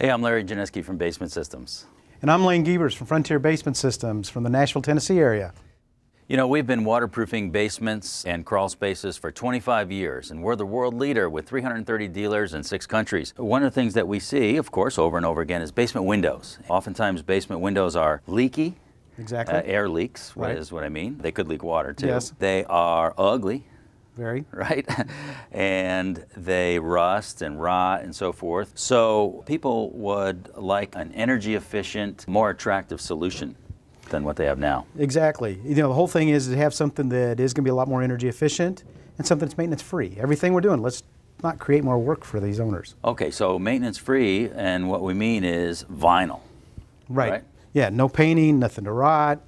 Hey, I'm Larry Janeski from Basement Systems. And I'm Lane Gevers from Frontier Basement Systems from the Nashville, Tennessee area. You know, we've been waterproofing basements and crawl spaces for 25 years, and we're the world leader with 330 dealers in six countries. One of the things that we see, of course, over and over again is basement windows. Oftentimes, basement windows are leaky. Exactly. Uh, air leaks right. is what I mean. They could leak water, too. Yes. They are ugly. Very. Right? and they rust and rot and so forth. So people would like an energy efficient, more attractive solution than what they have now. Exactly. You know, the whole thing is to have something that is going to be a lot more energy efficient and something that's maintenance free. Everything we're doing, let's not create more work for these owners. Okay, so maintenance free, and what we mean is vinyl. Right. right? Yeah, no painting, nothing to rot,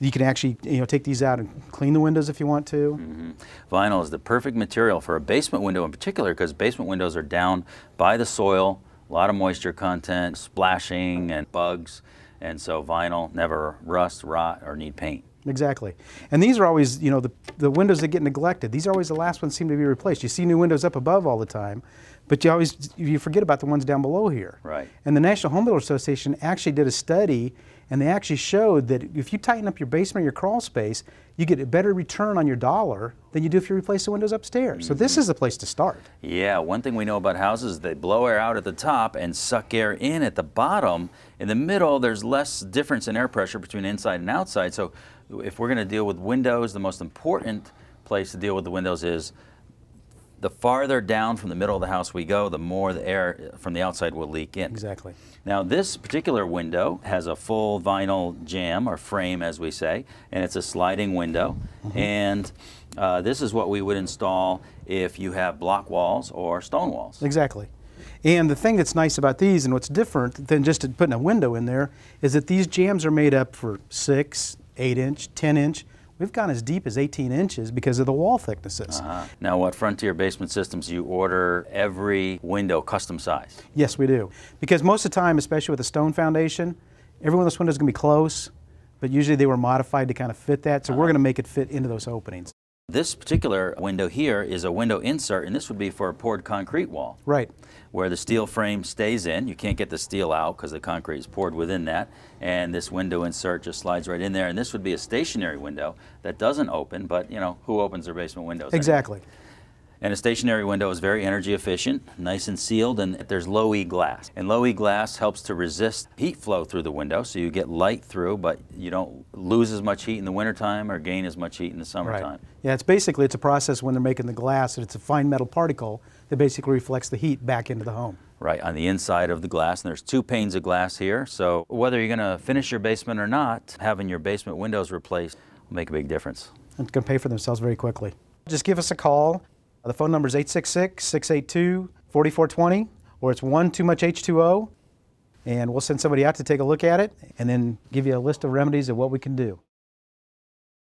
you can actually you know take these out and clean the windows if you want to. Mm -hmm. Vinyl is the perfect material for a basement window in particular because basement windows are down by the soil, a lot of moisture content, splashing and bugs, and so vinyl never rust, rot, or need paint. Exactly. And these are always, you know, the, the windows that get neglected, these are always the last ones seem to be replaced. You see new windows up above all the time, but you always, you forget about the ones down below here. Right. And the National Home Builder Association actually did a study and they actually showed that if you tighten up your basement or your crawl space, you get a better return on your dollar than you do if you replace the windows upstairs. Mm -hmm. So this mm-hmm. is the place to start. Yeah, one thing we know about houses, they blow air out at the top and suck air in at the bottom. In the middle, there's less difference in air pressure between inside and outside. So if we're going to deal with windows, the most important place to deal with the windows is the farther down from the middle of the house we go, the more the air from the outside will leak in. Exactly. Now this particular window has a full vinyl jam or frame as we say, and it's a sliding window. Mm -hmm. And uh, this is what we would install if you have block walls or stone walls. Exactly. And the thing that's nice about these and what's different than just putting a window in there is that these jams are made up for six, eight inch, 10 inch, We've gone as deep as 18 inches because of the wall thicknesses. Uh -huh. Now, what Frontier Basement Systems, you order every window custom size? Yes, we do. Because most of the time, especially with a stone foundation, every one of those windows is going to be close, but usually they were modified to kind of fit that, so uh -huh. we're uh-huh. going to make it fit into those openings. This particular window here is a window insert, and this would be for a poured concrete wall. Right. Where the steel frame stays in. You can't get the steel out because the concrete is poured within that. And this window insert just slides right in there. And this would be a stationary window that doesn't open, but you know, who opens their basement windows? Exactly. Anyway? And a stationary window is very energy efficient, nice and sealed, and there's low E glass. And low E glass helps to resist heat flow through the window, so you get light through, but you don't lose as much heat in the wintertime or gain as much heat in the summertime. Right. Yeah, it's basically, it's a process when they're making the glass, and it's a fine metal particle that basically reflects the heat back into the home right on the inside of the glass and there's two panes of glass here so whether you're going to finish your basement or not having your basement windows replaced will make a big difference it's going to pay for themselves very quickly just give us a call the phone number is 866 682 4420, or it's one too much H2O, and we'll send somebody out to take a look at it and then give you a list of remedies of what we can do.